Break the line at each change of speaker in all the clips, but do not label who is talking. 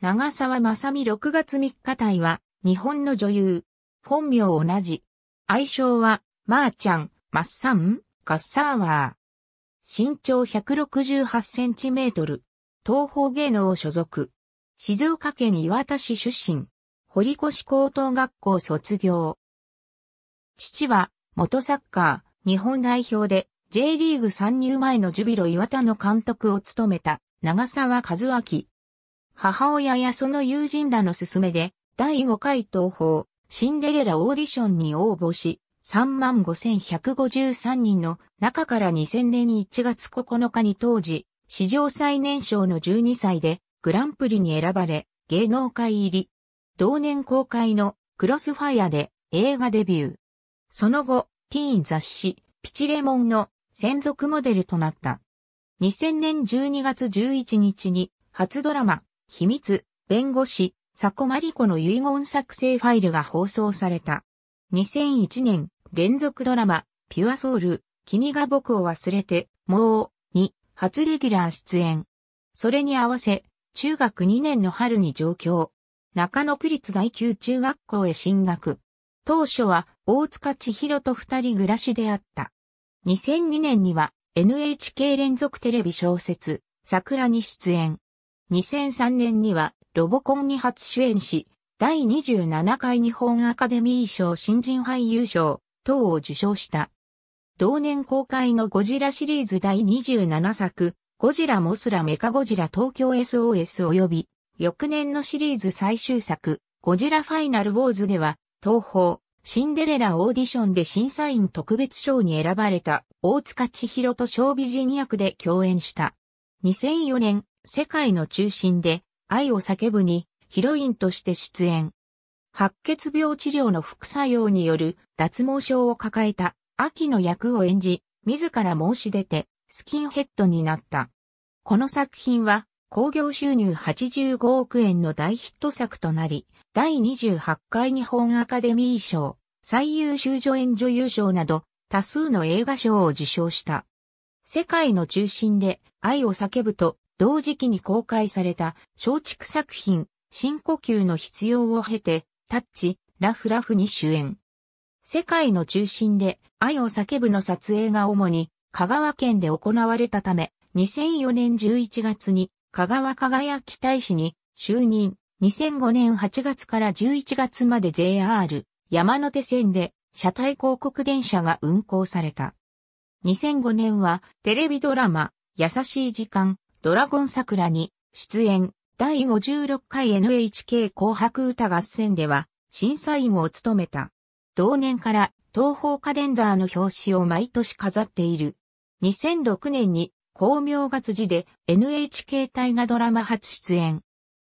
長沢正美6月3日隊は、日本の女優。本名同じ。愛称は、まーちゃん、まっさん、かッサーワー。身長168センチメートル。東方芸能所属。静岡県岩田市出身。堀越高等学校卒業。父は、元サッカー、日本代表で、J リーグ参入前のジュビロ岩田の監督を務めた、長沢和明。母親やその友人らの勧めで、第5回東方、シンデレラオーディションに応募し、35,153人の中から2000年1月9日に当時、史上最年少の12歳でグランプリに選ばれ、芸能界入り。同年公開のクロスファイアで映画デビュー。その後、ティーン雑誌、ピチレモンの専属モデルとなった。2000年12月11日に初ドラマ、秘密、弁護士、佐古真理子の遺言作成ファイルが放送された。2001年、連続ドラマ、ピュアソウル、君が僕を忘れて、もう、に、初レギュラー出演。それに合わせ、中学2年の春に上京。中野区立第九中学校へ進学。当初は、大塚千尋と二人暮らしであった。2002年には、NHK 連続テレビ小説、桜に出演。2003年にはロボコンに初主演し、第27回日本アカデミー賞新人俳優賞等を受賞した。同年公開のゴジラシリーズ第27作、ゴジラモスラメカゴジラ東京 SOS 及び、翌年のシリーズ最終作、ゴジラファイナルウォーズでは、東宝、シンデレラオーディションで審査員特別賞に選ばれた大塚千尋と小美人役で共演した。2004年、世界の中心で愛を叫ぶにヒロインとして出演。白血病治療の副作用による脱毛症を抱えた秋の役を演じ、自ら申し出てスキンヘッドになった。この作品は興行収入85億円の大ヒット作となり、第28回日本アカデミー賞、最優秀助演女優賞など多数の映画賞を受賞した。世界の中心で愛を叫ぶと同時期に公開された松竹作品、深呼吸の必要を経て、タッチ、ラフラフに主演。世界の中心で愛を叫ぶの撮影が主に香川県で行われたため、2004年11月に香川輝き大使に就任、2005年8月から11月まで JR 山手線で車体広告電車が運行された。2005年はテレビドラマ、優しい時間、ドラゴン桜に出演第56回 NHK 紅白歌合戦では審査員を務めた。同年から東方カレンダーの表紙を毎年飾っている。2006年に光明月寺で NHK 大河ドラマ初出演。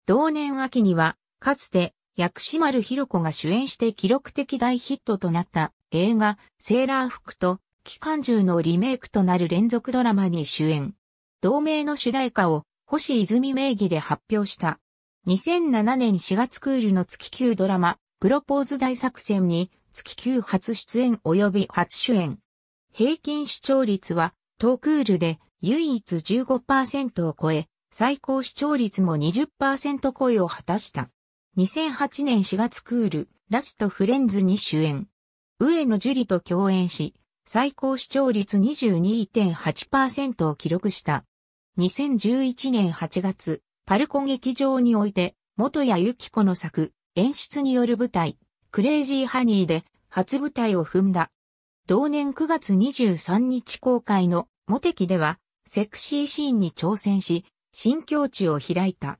同年秋には、かつて薬師丸ひろ子が主演して記録的大ヒットとなった映画セーラー服と機関銃のリメイクとなる連続ドラマに主演。同名の主題歌を星泉名義で発表した。2007年4月クールの月9ドラマ、プロポーズ大作戦に月9初出演及び初主演。平均視聴率は、当クールで唯一15%を超え、最高視聴率も20%超えを果たした。2008年4月クール、ラストフレンズに主演。上野樹里と共演し、最高視聴率22.8%を記録した。2011年8月、パルコ劇場において、元谷由紀子の作、演出による舞台、クレイジーハニーで、初舞台を踏んだ。同年9月23日公開の、モテキでは、セクシーシーンに挑戦し、新境地を開いた。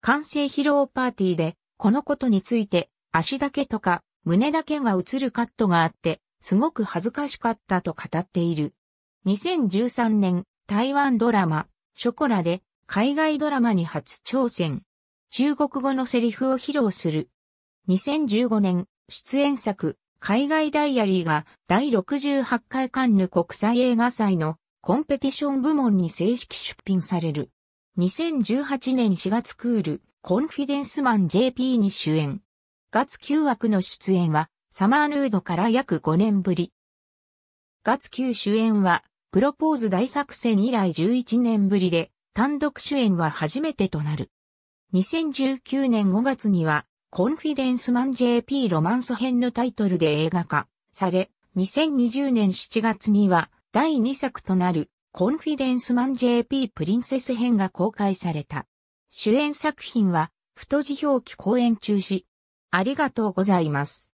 完成披露パーティーで、このことについて、足だけとか、胸だけが映るカットがあって、すごく恥ずかしかったと語っている。2013年、台湾ドラマ、ショコラで海外ドラマに初挑戦。中国語のセリフを披露する。2015年、出演作、海外ダイアリーが第68回カンヌ国際映画祭のコンペティション部門に正式出品される。2018年4月クール、コンフィデンスマン JP に主演。月9枠の出演は、サマーヌードから約5年ぶり。月9主演は、プロポーズ大作戦以来11年ぶりで、単独主演は初めてとなる。2019年5月には、コンフィデンスマン JP ロマンス編のタイトルで映画化され、2020年7月には、第2作となる、コンフィデンスマン JP プリンセス編が公開された。主演作品は、太字表記公演中止。ありがとうございます。